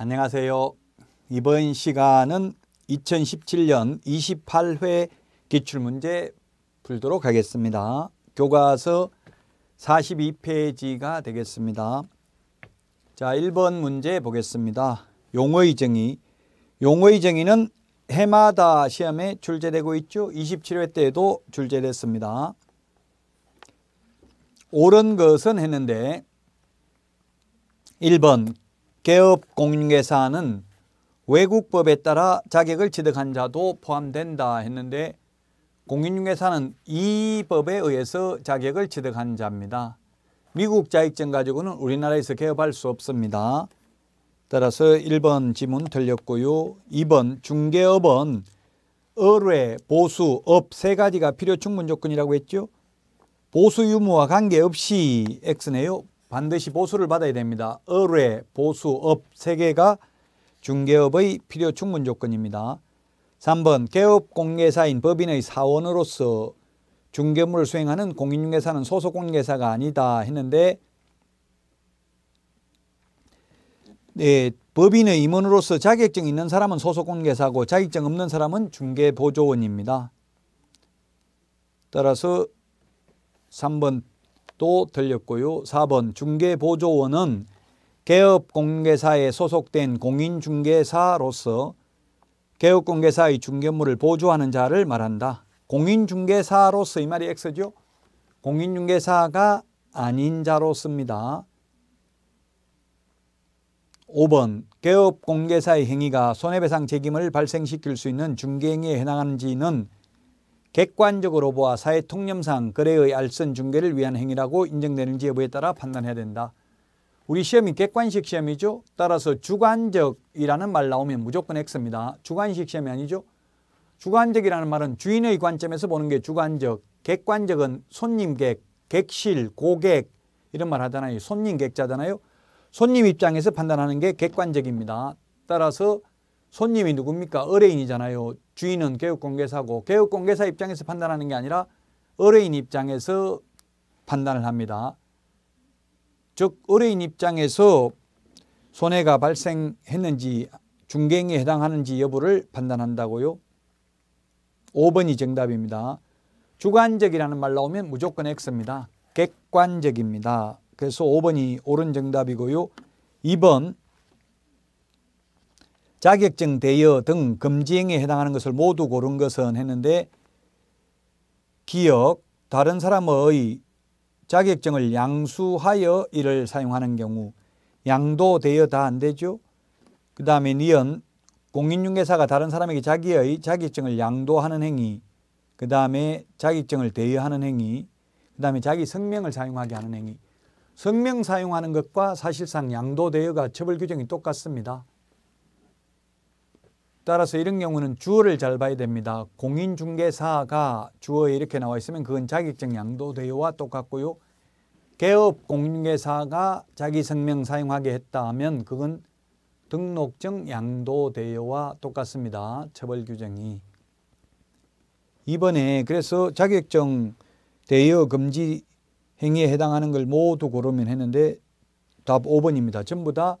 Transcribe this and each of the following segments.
안녕하세요. 이번 시간은 2017년 28회 기출문제 풀도록 하겠습니다. 교과서 42페이지가 되겠습니다. 자, 1번 문제 보겠습니다. 용어의 정의. 용어의 정의는 해마다 시험에 출제되고 있죠. 27회 때에도 출제됐습니다. 옳은 것은 했는데 1번 개업 공인계사는 외국법에 따라 자격을 취득한 자도 포함된다 했는데 공인중개사는 이 법에 의해서 자격을 취득한 자입니다. 미국 자격증 가지고는 우리나라에서 개업할 수 없습니다. 따라서 1번 지문 틀렸고요. 2번 중개업은 의뢰, 보수, 업 세 가지가 필요 충분 조건이라고 했죠. 보수 유무와 관계없이 X네요. 반드시 보수를 받아야 됩니다. 의뢰, 보수, 업세 개가 중개업의 필요 충분 조건입니다. 3번 개업 공개사인 법인의 사원으로서 중개업을 수행하는 공인중개사는 소속 공개사가 아니다 했는데 예, 법인의 임원으로서 자격증 있는 사람은 소속 공개사고 자격증 없는 사람은 중개보조원입니다. 따라서 3번 또 들렸고요. 4번 중개보조원은 개업공개사에 소속된 공인중개사로서 개업공개사의 중개물을 보조하는 자를 말한다. 공인중개사로서 이 말이 X죠. 공인중개사가 아닌 자로 씁니다. 5번 개업공개사의 행위가 손해배상 책임을 발생시킬 수 있는 중개행위에 해당하는지는 객관적으로 보아 사회 통념상 거래의 알선 중개를 위한 행위라고 인정되는지 여부에 따라 판단해야 된다. 우리 시험이 객관식 시험이죠. 따라서 주관적이라는 말 나오면 무조건 X입니다. 주관식 시험이 아니죠. 주관적이라는 말은 주인의 관점에서 보는 게 주관적, 객관적은 손님객, 객실, 고객 이런 말 하잖아요. 손님객자잖아요. 손님 입장에서 판단하는 게 객관적입니다. 따라서 손님이 누굽니까? 의뢰인이잖아요. 주인은 개육공개사고개육공개사 입장에서 판단하는 게 아니라 의뢰인 입장에서 판단을 합니다. 즉 의뢰인 입장에서 손해가 발생했는지 중개행위에 해당하는지 여부를 판단한다고요. 5번이 정답입니다. 주관적이라는 말 나오면 무조건 X입니다. 객관적입니다. 그래서 5번이 옳은 정답이고요. 2번 자격증 대여 등 금지행에 위 해당하는 것을 모두 고른 것은 했는데 기억, 다른 사람의 자격증을 양수하여 이를 사용하는 경우 양도 대여 다 안 되죠. 그 다음에 니은 공인중개사가 다른 사람에게 자기의 자격증을 양도하는 행위 그 다음에 자격증을 대여하는 행위 그 다음에 자기 성명을 사용하게 하는 행위 성명 사용하는 것과 사실상 양도 대여가 처벌 규정이 똑같습니다. 따라서 이런 경우는 주어를 잘 봐야 됩니다. 공인중개사가 주어에 이렇게 나와 있으면 그건 자격증 양도대여와 똑같고요. 개업 공인중개사가 자기 성명 사용하게 했다 면 그건 등록증 양도대여와 똑같습니다. 처벌 규정이. 이번에 그래서 자격증 대여 금지 행위에 해당하는 걸 모두 고르면 했는데 답 5번입니다. 전부 다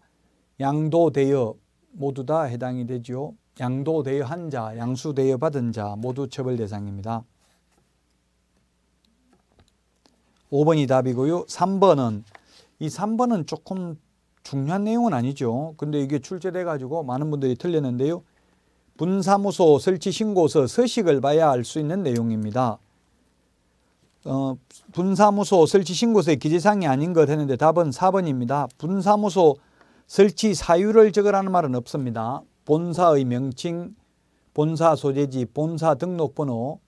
양도대여 모두 다 해당이 되지 양도 대여한 자, 양수 대여받은 자 모두 처벌 대상입니다. 5번이 답이고요. 3번은 이 3번은 조금 중요한 내용은 아니죠. 근데 이게 출제돼 가지고 많은 분들이 틀렸는데요. 분사무소 설치 신고서 서식을 봐야 알 수 있는 내용입니다. 어, 분사무소 설치 신고서의 기재사이 아닌 것 했는데 답은 4번입니다. 분사무소 설치 사유를 적으라는 말은 없습니다. 본사의 명칭, 본사 소재지, 본사 등록번호,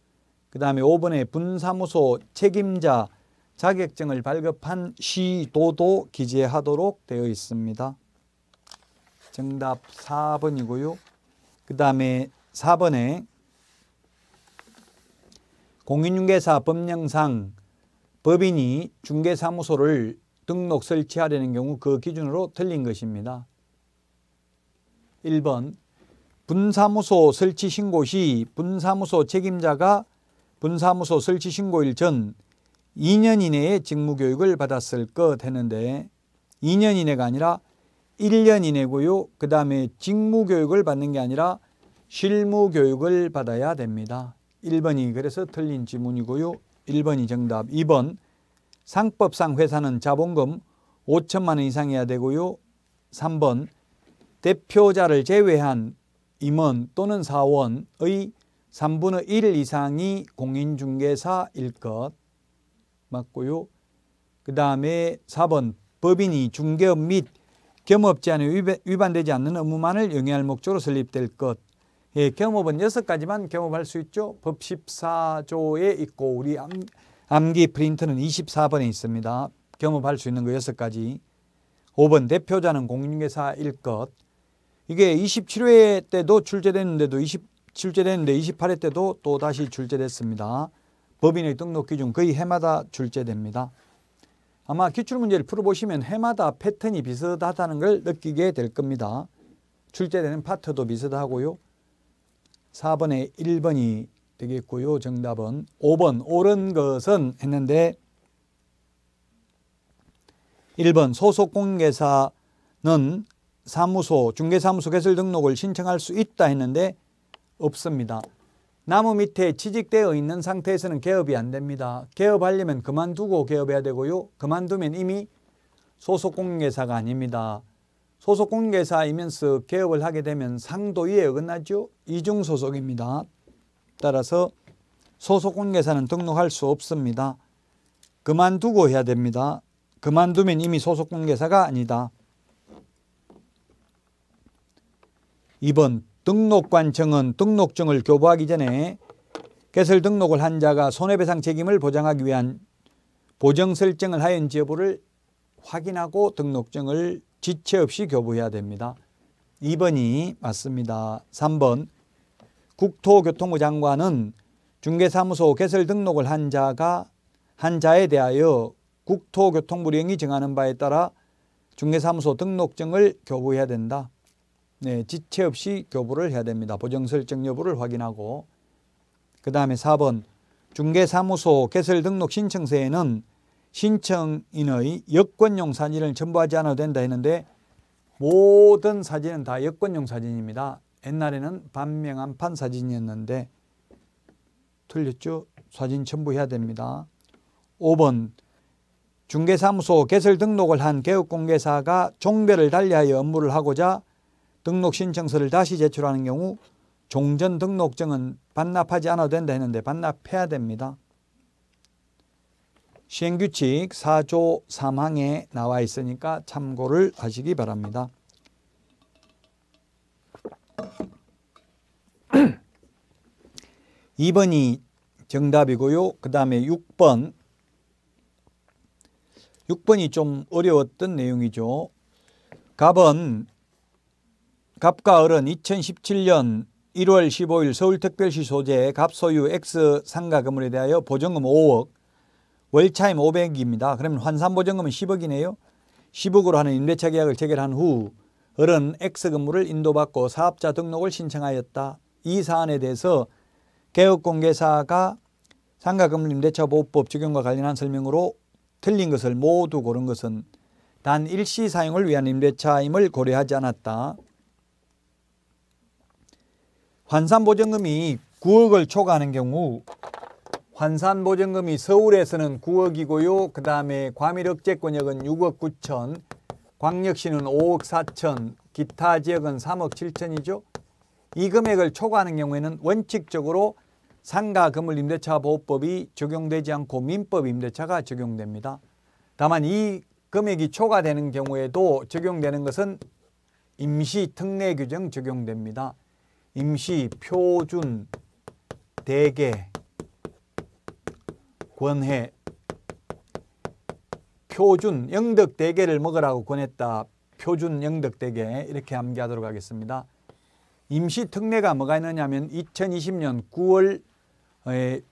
그 다음에 5번에 분사무소 책임자 자격증을 발급한 시도도 기재하도록 되어 있습니다. 정답 4번이고요. 그 다음에 4번에 공인중개사 법령상 법인이 중개사무소를 등록 설치하려는 경우 그 기준으로 틀린 것입니다. 1번 분사무소 설치 신고 시 분사무소 책임자가 분사무소 설치 신고일 전 2년 이내에 직무교육을 받았을 것 했는데 2년 이내가 아니라 1년 이내고요. 그 다음에 직무교육을 받는 게 아니라 실무교육을 받아야 됩니다. 1번이 그래서 틀린 지문이고요. 1번이 정답. 2번 상법상 회사는 자본금 5천만 원 이상이어야 되고요. 3번 대표자를 제외한 임원 또는 사원의 3분의 1 이상이 공인중개사일 것 맞고요. 그 다음에 4번 법인이 중개업 및겸업제한에 위반되지 않는 업무만을 영위할 목적으로 설립될 것. 예, 겸업은 6가지만 겸업할 수 있죠. 법 14조에 있고 우리 암기 프린트는 24번에 있습니다. 겸업할 수 있는 거 6가지. 5번 대표자는 공인중개사일 것. 이게 27회 때도 출제됐는데도 2 7 출제됐는데 28회 때도 또 다시 출제됐습니다. 법인의 등록 기준 거의 해마다 출제됩니다. 아마 기출문제를 풀어보시면 해마다 패턴이 비슷하다는 걸 느끼게 될 겁니다. 출제되는 파트도 비슷하고요. 4번에 1번이 되겠고요. 정답은 5번 옳은 것은 했는데 1번 소속공개사는 사무소, 중개사무소 개설 등록을 신청할 수 있다 했는데 없습니다. 나무 밑에 취직되어 있는 상태에서는 개업이 안 됩니다. 개업하려면 그만두고 개업해야 되고요. 그만두면 이미 소속공개사가 아닙니다. 소속공개사이면서 개업을 하게 되면 상도위에 어긋나죠. 이중소속입니다. 따라서 소속공개사는 등록할 수 없습니다. 그만두고 해야 됩니다. 그만두면 이미 소속공개사가 아니다. 2번 등록관 청은 등록증을 교부하기 전에 개설 등록을 한 자가 손해배상 책임을 보장하기 위한 보정 설정을 하연 지여부를 확인하고 등록증을 지체 없이 교부해야 됩니다. 2번이 맞습니다. 3번 국토교통부 장관은 중개사무소 개설 등록을 한 자가 한 자에 대하여 국토교통부령이 정하는 바에 따라 중개사무소 등록증을 교부해야 된다. 네, 지체 없이 교부를 해야 됩니다. 보정 설정 여부를 확인하고 그 다음에 4번 중개사무소 개설 등록 신청서에는 신청인의 여권용 사진을 첨부하지 않아도 된다 했는데 모든 사진은 다 여권용 사진입니다. 옛날에는 반명한 판 사진이었는데 틀렸죠? 사진 첨부해야 됩니다. 5번 중개사무소 개설 등록을 한 개업공개사가 종별을 달리하여 업무를 하고자 등록 신청서를 다시 제출하는 경우 종전 등록증은 반납하지 않아도 된다 했는데 반납해야 됩니다. 시행규칙 4조 3항에 나와 있으니까 참고를 하시기 바랍니다. 이번이 정답이고요. 그 다음에 6번. 6번이 좀 어려웠던 내용이죠. 갑은 갑과을은 2017년 1월 15일 서울특별시 소재 갑소유 X 상가 건물에 대하여 보증금 5억, 월차임 500입니다. 그러면 환산 보증금은 10억이네요. 10억으로 하는 임대차 계약을 체결한 후 을은 X 건물을 인도받고 사업자 등록을 신청하였다. 이 사안에 대해서 개업공개사가 상가 건물 임대차 보호법 적용과 관련한 설명으로 틀린 것을 모두 고른 것은 단 일시 사용을 위한 임대차임을 고려하지 않았다. 환산보증금이 9억을 초과하는 경우 환산보증금이 서울에서는 9억이고요. 그 다음에 과밀억제권역은 6억 9천, 광역시는 5억 4천, 기타 지역은 3억 7천이죠. 이 금액을 초과하는 경우에는 원칙적으로 상가 건물 임대차 보호법이 적용되지 않고 민법 임대차가 적용됩니다. 다만 이 금액이 초과되는 경우에도 적용되는 것은 임시 특례 규정 적용됩니다. 임시, 표준, 대개, 권해, 표준, 영덕 대개를 먹으라고 권했다. 표준 영덕 대개 이렇게 암기하도록 하겠습니다. 임시 특례가 뭐가 있느냐면 2020년 9월 9월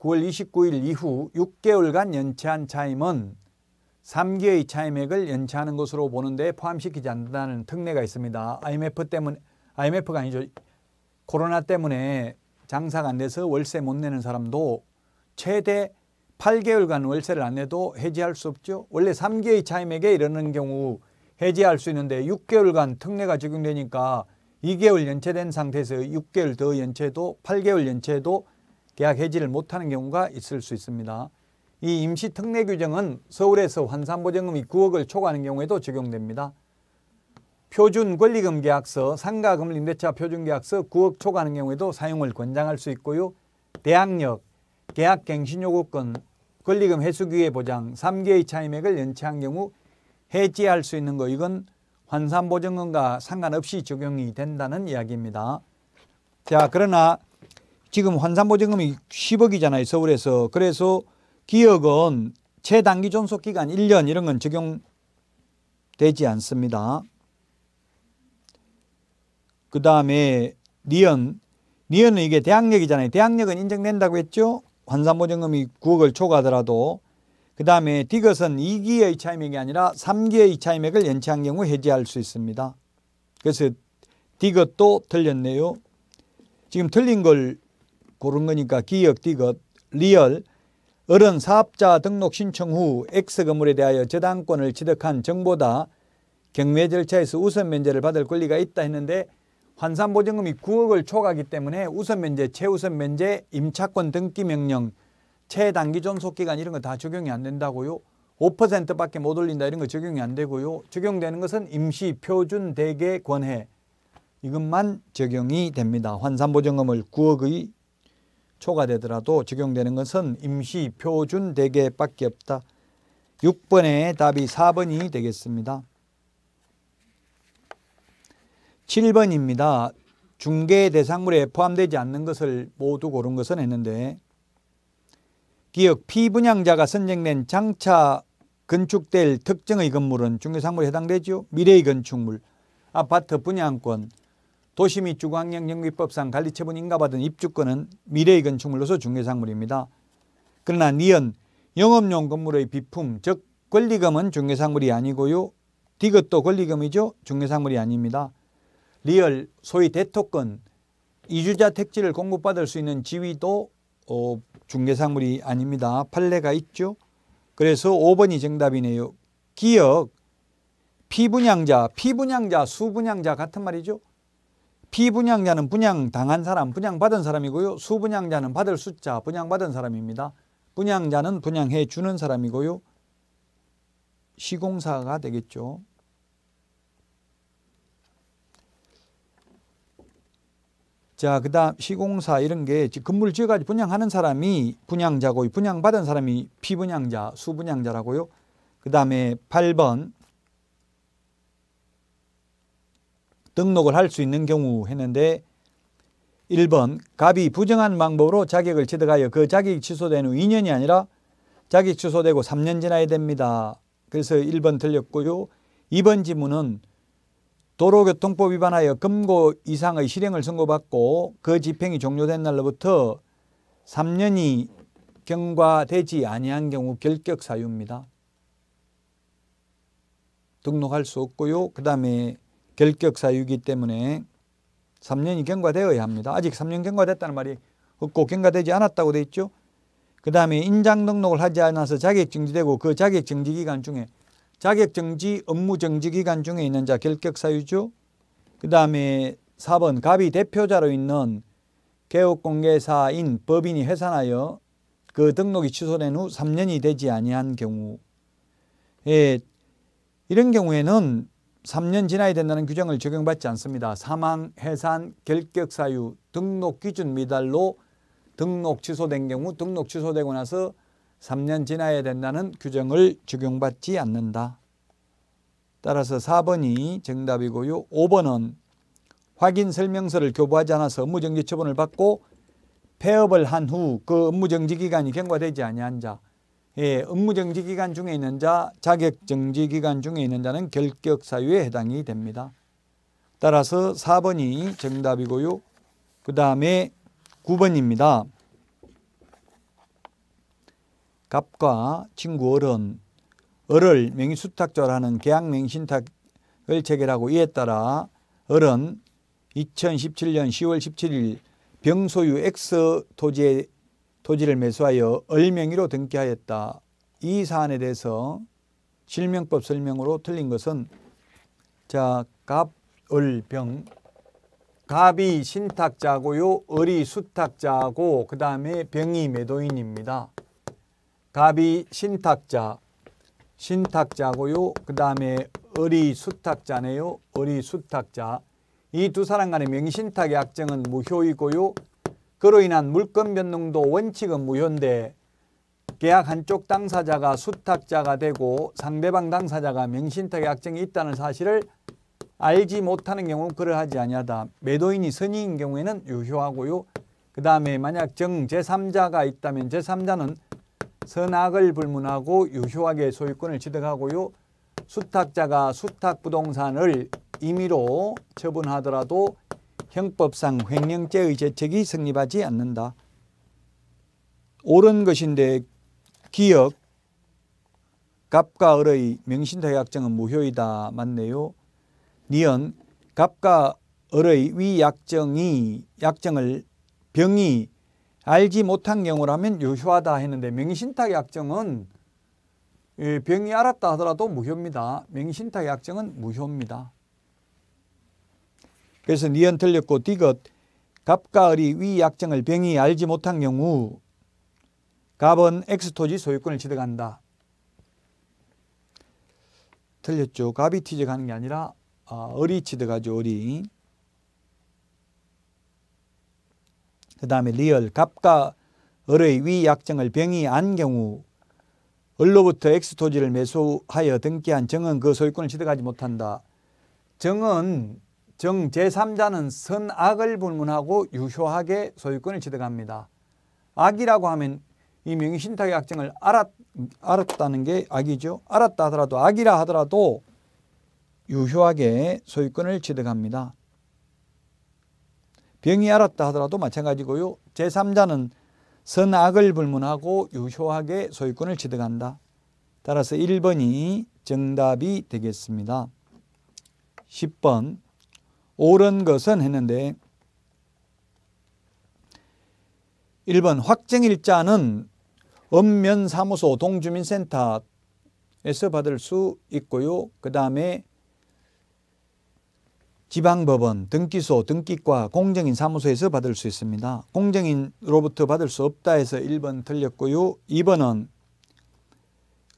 29일 이후 6개월간 연체한 차임은 3개의 차임액을 연체하는 것으로 보는데 포함시키지 않는다는 특례가 있습니다. IMF 때문에 IMF가 아니죠. 코로나 때문에 장사가 안 돼서 월세 못 내는 사람도 최대 8개월간 월세를 안 내도 해지할 수 없죠. 원래 3개의 차임에게 이러는 경우 해지할 수 있는데 6개월간 특례가 적용되니까 2개월 연체된 상태에서 6개월 더 연체도 8개월 연체도 계약 해지를 못하는 경우가 있을 수 있습니다. 이 임시특례 규정은 서울에서 환산보증금 이 9억을 초과하는 경우에도 적용됩니다. 표준 권리금 계약서, 상가 금리 임대차 표준 계약서 9억 초과하는 경우에도 사용을 권장할 수 있고요. 대항력, 계약 갱신 요구권, 권리금 회수기회 보장, 3개의 차임액을 연체한 경우 해지할 수 있는 거 이건 환산보증금과 상관없이 적용이 된다는 이야기입니다. 자 그러나 지금 환산보증금이 10억이잖아요. 서울에서. 그래서 기억은 최단기 존속기간 1년 이런 건 적용되지 않습니다. 그 다음에 니언 니언은 이게 대항력이잖아요. 대항력은 인정된다고 했죠. 환산보증금이 9억을 초과하더라도 그 다음에 디귿은 2기의 차임액이 아니라 3기의 차임액을 연체한 경우 해지할 수 있습니다. 그래서 디귿도 틀렸네요. 지금 틀린 걸 고른 거니까 기억, 디귿, 리얼, 어른 사업자 등록 신청 후 X 건물에 대하여 저당권을 취득한 정보다 경매 절차에서 우선 면제를 받을 권리가 있다 했는데 환산보증금이 9억을 초과하기 때문에 우선 면제, 최우선 면제, 임차권 등기 명령, 최단기 존속기간 이런 거 다 적용이 안 된다고요. 5%밖에 못 올린다 이런 거 적용이 안 되고요. 적용되는 것은 임시, 표준, 대개, 권해 이것만 적용이 됩니다. 환산보증금을 9억의 초과되더라도 적용되는 것은 임시, 표준, 대개밖에 없다. 6번의 답이 4번이 되겠습니다. 7번입니다. 중개 대상물에 포함되지 않는 것을 모두 고른 것은 했는데 기역 피분양자가 선정된 장차 건축될 특정의 건물은 중개상물에 해당되죠. 미래의 건축물, 아파트 분양권, 도시 및 주거환경 영비법상 관리처분 인가받은 입주권은 미래의 건축물로서 중개상물입니다. 그러나 니은 영업용 건물의 비품, 즉 권리금은 중개상물이 아니고요. 디귿도 권리금이죠. 중개상물이 아닙니다. 리얼 소위 대토권 이주자 택지를 공급받을 수 있는 지위도 어, 중개사물이 아닙니다. 판례가 있죠. 그래서 5번이 정답이네요. 기억, 피분양자, 피분양자, 수분양자 같은 말이죠. 피분양자는 분양당한 사람, 분양받은 사람이고요. 수분양자는 받을 숫자, 분양받은 사람입니다. 분양자는 분양해 주는 사람이고요. 시공사가 되겠죠. 자, 그 다음 시공사 이런 게 건물 지어가지고 분양하는 사람이 분양자고 분양받은 사람이 피분양자, 수분양자라고요. 그 다음에 8번 등록을 할 수 있는 경우 했는데 1번 갑이 부정한 방법으로 자격을 취득하여 그 자격이 취소된 후 2년이 아니라 자격 취소되고 3년 지나야 됩니다. 그래서 1번 틀렸고요. 2번 지문은 도로교통법 위반하여 금고 이상의 실행을 선고받고 그 집행이 종료된 날로부터 3년이 경과되지 아니한 경우 결격 사유입니다. 등록할 수 없고요. 그 다음에 결격 사유이기 때문에 3년이 경과되어야 합니다. 아직 3년 경과됐다는 말이 없고 경과되지 않았다고 돼 있죠. 그 다음에 인장 등록을 하지 않아서 자격증지되고 그 자격증지 기간 중에 자격정지 업무정지 기간 중에 있는 자 결격사유죠. 그 다음에 4번 갑이 대표자로 있는 개업공개사인 법인이 회산하여 그 등록이 취소된 후 3년이 되지 아니한 경우 예, 이런 경우에는 3년 지나야 된다는 규정을 적용받지 않습니다. 사망, 해산, 결격사유, 등록 기준 미달로 등록 취소된 경우 등록 취소되고 나서 3년 지나야 된다는 규정을 적용받지 않는다. 따라서 4번이 정답이고요. 5번은 확인 설명서를 교부하지 않아서 업무정지 처분을 받고 폐업을 한 후 그 업무정지 기간이 경과되지 아니한 자 예, 업무정지 기간 중에 있는 자, 자격정지 기간 중에 있는 자는 결격사유에 해당이 됩니다. 따라서 4번이 정답이고요. 그 다음에 9번입니다. 갑과 친구 어른 을을 명의수탁절하는 계약명의신탁을 체결하고 이에 따라 을은 2017년 10월 17일 병소유 X 토지 에 토지를 매수하여 을 명의로 등기하였다. 이 사안에 대해서 실명법 설명으로 틀린 것은 자, 갑, 을, 병 갑이 신탁자고요. 을이 수탁자고 그 다음에 병이 매도인입니다. 갑이 신탁자, 신탁자고요. 그 다음에 어리수탁자네요. 어리수탁자. 이 두 사람 간의 명신탁의 약정은 무효이고요. 그로 인한 물권 변동도 원칙은 무효인데 계약 한쪽 당사자가 수탁자가 되고 상대방 당사자가 명신탁의 약정이 있다는 사실을 알지 못하는 경우 그러하지 아니하다. 매도인이 선의인 경우에는 유효하고요. 그 다음에 만약 정 제3자가 있다면 제3자는 선악을 불문하고 유효하게 소유권을 취득하고요. 수탁자가 수탁부동산을 임의로 처분하더라도 형법상 횡령죄의 재책이 성립하지 않는다. 옳은 것인데 기억, 갑과 을의 명신타약정은 무효이다. 맞네요. 니은 갑과 을의 위약정이 약정을 병이 알지 못한 경우라면 유효하다 했는데 명신탁 약정은 예, 병이 알았다 하더라도 무효입니다. 명신탁 약정은 무효입니다. 그래서 니은 틀렸고 디귿 갑과 을이 위 약정을 병이 알지 못한 경우 갑은 엑스토지 소유권을 취득한다. 틀렸죠. 갑이 취득하는 게 아니라 아, 을 취득하죠. 을이. 그 다음에 리얼 갑과 을의 위약정을 병이 안 경우 을로부터 엑스토지를 매수하여 등기한 정은 그 소유권을 취득하지 못한다. 정은 정 제3자는 선악을 불문하고 유효하게 소유권을 취득합니다. 악이라고 하면 이 명의신탁의 약정을 알았, 알았다는 게 악이죠. 알았다 하더라도 악이라 하더라도 유효하게 소유권을 취득합니다. 병이 알았다 하더라도 마찬가지고요. 제3자는 선악을 불문하고 유효하게 소유권을 취득한다. 따라서 1번이 정답이 되겠습니다. 10번 옳은 것은 했는데 1번 확정일자는 읍면사무소 동주민센터에서 받을 수 있고요. 그 다음에 지방법원, 등기소, 등기과, 공정인 사무소에서 받을 수 있습니다. 공정인으로부터 받을 수 없다 해서 1번 틀렸고요. 2번은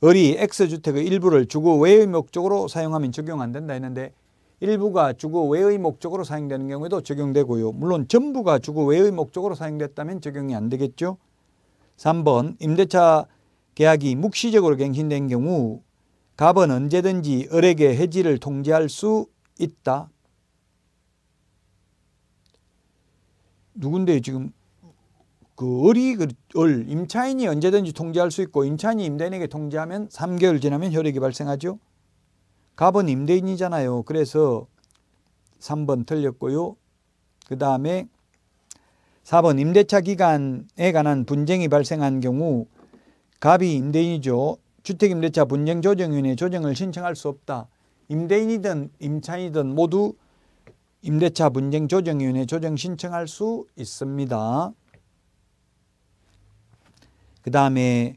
을이 X주택의 일부를 주거 외의 목적으로 사용하면 적용 안 된다 했는데 일부가 주거 외의 목적으로 사용되는 경우에도 적용되고요. 물론 전부가 주거 외의 목적으로 사용됐다면 적용이 안 되겠죠. 3번 임대차 계약이 묵시적으로 갱신된 경우 갑은 언제든지 을에게 해지를 통지할 수 있다. 누군데 지금 그 을이 을 그 임차인이 언제든지 통제할 수 있고 임차인이 임대인에게 통제하면 3개월 지나면 혈액이 발생하죠. 갑은 임대인이잖아요. 그래서 3번 틀렸고요. 그 다음에 4번 임대차 기간에 관한 분쟁이 발생한 경우 갑이 임대인이죠. 주택임대차 분쟁조정위원회 조정을 신청할 수 없다. 임대인이든 임차인이든 모두 임대차 분쟁 조정위원회 조정 신청할 수 있습니다. 그 다음에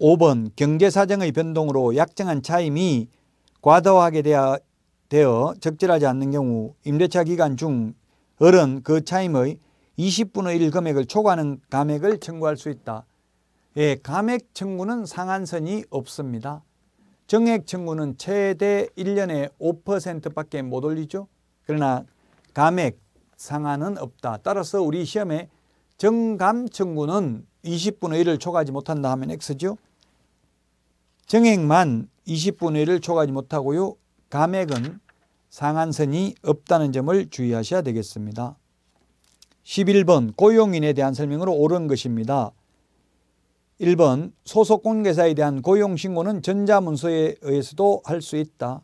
5번 경제사정의 변동으로 약정한 차임이 과도하게 되어 적절하지 않는 경우 임대차 기간 중 을은 그 차임의 20분의 1 금액을 초과하는 감액을 청구할 수 있다. 예, 감액 청구는 상한선이 없습니다. 정액 청구는 최대 1년에 5%밖에 못 올리죠. 그러나 감액 상한은 없다. 따라서 우리 시험에 정감 청구는 20분의 1을 초과하지 못한다 하면 X죠. 정액만 20분의 1을 초과하지 못하고요. 감액은 상한선이 없다는 점을 주의하셔야 되겠습니다. 11번 고용인에 대한 설명으로 옳은 것입니다. 1번 소속 공개사에 대한 고용 신고는 전자문서에 의해서도 할 수 있다.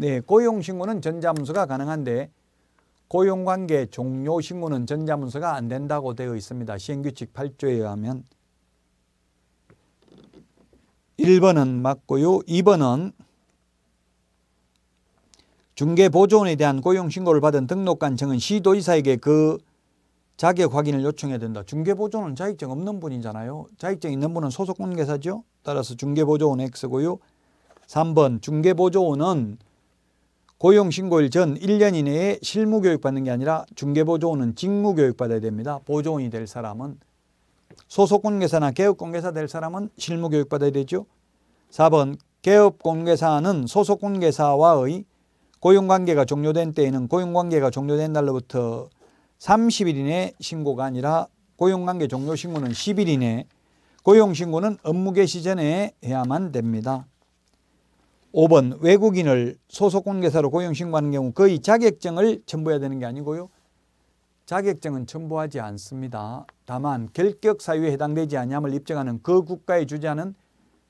네, 고용 신고는 전자문서가 가능한데 고용 관계 종료 신고는 전자문서가 안 된다고 되어 있습니다. 시행규칙 8조에 의하면 1번은 맞고요. 2번은 중개보조원에 대한 고용신고를 받은 등록관청은 시도지사에게 그 자격 확인을 요청해야 된다. 중개보조원은 자격증 없는 분이잖아요. 자격증 있는 분은 소속관계사죠. 따라서 중개보조원 X고요. 3번 중개보조원은 고용신고일 전 1년 이내에 실무교육 받는 게 아니라 중개보조원은 직무교육 받아야 됩니다. 보조원이 될 사람은 소속공개사나 개업공개사 될 사람은 실무교육 받아야 되죠. 4번 개업공개사는 소속공개사와의 고용관계가 종료된 때에는 고용관계가 종료된 날로부터 30일 이내 신고가 아니라 고용관계 종료 신고는 10일 이내 고용신고는 업무 개시 전에 해야만 됩니다. 5번 외국인을 소속공개사로 고용 신고하는 경우 거의 자격증을 첨부해야 되는 게 아니고요. 자격증은 첨부하지 않습니다. 다만 결격 사유에 해당되지 않냐함을 입증하는 그 국가에 주재하는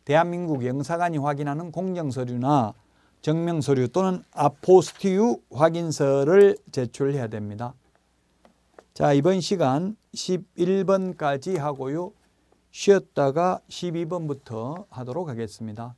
대한민국 영사관이 확인하는 공정서류나 증명서류 또는 아포스티유 확인서를 제출해야 됩니다. 자 이번 시간 11번까지 하고요. 쉬었다가 12번부터 하도록 하겠습니다.